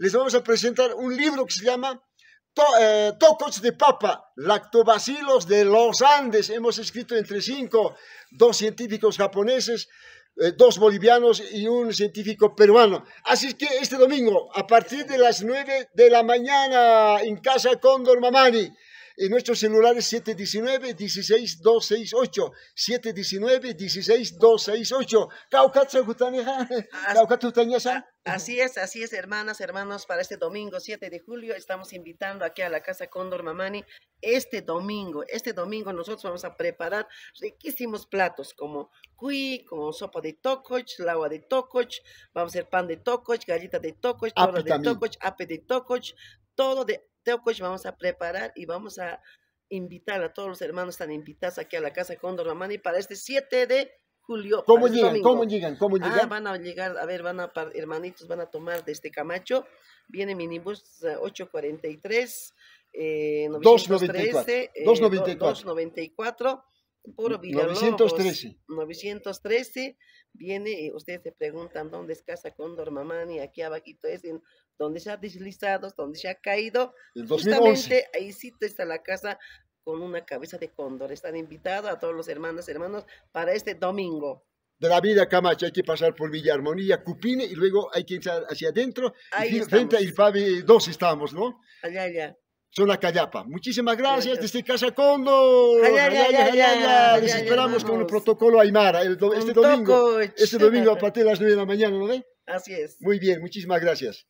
les vamos a presentar un libro que se llama to eh, Tocos de Papa, Lactobacilos de los Andes. Hemos escrito entre cinco, dos científicos japoneses, eh, dos bolivianos y un científico peruano. Así que este domingo, a partir de las nueve de la mañana, en Casa con Mamani, en nuestro celular es 719-16268. 719-16268. Así es, así es, hermanas, hermanos, para este domingo 7 de julio estamos invitando aquí a la Casa Cóndor Mamani. Este domingo, este domingo nosotros vamos a preparar riquísimos platos como cuy, como sopa de tococh, agua de tococh, vamos a hacer pan de tococh, galleta de tococh, torta de tococh, ape de tococh, todo de Teococh vamos a preparar y vamos a invitar a todos los hermanos, están invitados aquí a la casa Condor y para este 7 de julio. Este ¿Cómo llegan? ¿Cómo ah, llegan? van a llegar, a ver, van a, hermanitos, van a tomar de este Camacho, viene minibus 843, eh, 294. 294 913. 913. Viene, eh, ustedes se preguntan dónde es Casa Cóndor Mamani, aquí abajito es en donde se ha deslizado, donde se ha caído. Justamente ahí sí está la casa con una cabeza de cóndor. Están invitados a todos los hermanos, hermanos, para este domingo de la vida Camacho, hay que pasar por Villa Armonía, Cupine y luego hay que entrar hacia adentro. Ahí y frente estamos, ¿no? Allá, allá. Son la Callapa. Muchísimas gracias, desde Casa Condo. Les esperamos con el protocolo Aymara este domingo. este domingo a partir de las 9 de la mañana, ¿no ve? Así es. Muy bien, muchísimas gracias.